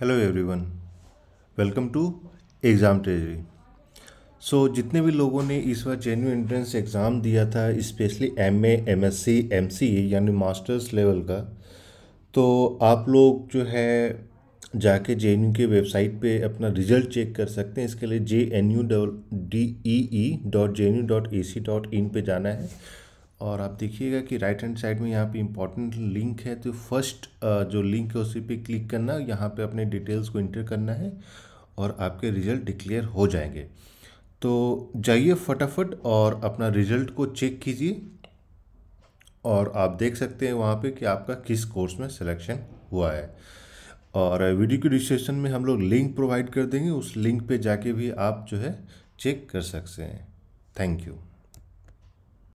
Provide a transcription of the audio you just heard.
hello everyone welcome to exam treasury so जितने भी लोगों ने इस बार जेन्यू एंट्रेंस एग्ज़ाम दिया था specially M A M S C M C यानी मास्टर्स लेवल का तो आप लोग जो है जाके जे एन यू के वेबसाइट पे अपना रिजल्ट चेक कर सकते हैं इसके लिए J N U D E E dot J N U dot A C dot in पर जाना है और आप देखिएगा कि राइट हैंड साइड में यहाँ पे इम्पॉर्टेंट लिंक है तो फर्स्ट जो लिंक है उसी पे क्लिक करना यहाँ पे अपने डिटेल्स को इंटर करना है और आपके रिज़ल्ट डिक्लेयर हो जाएंगे तो जाइए फटाफट और अपना रिज़ल्ट को चेक कीजिए और आप देख सकते हैं वहाँ पे कि आपका किस कोर्स में सिलेक्शन हुआ है और वीडियो के डिस्क्रिप्शन में हम लोग लिंक प्रोवाइड कर देंगे उस लिंक पे जाके भी आप जो है चेक कर सकते हैं थैंक यू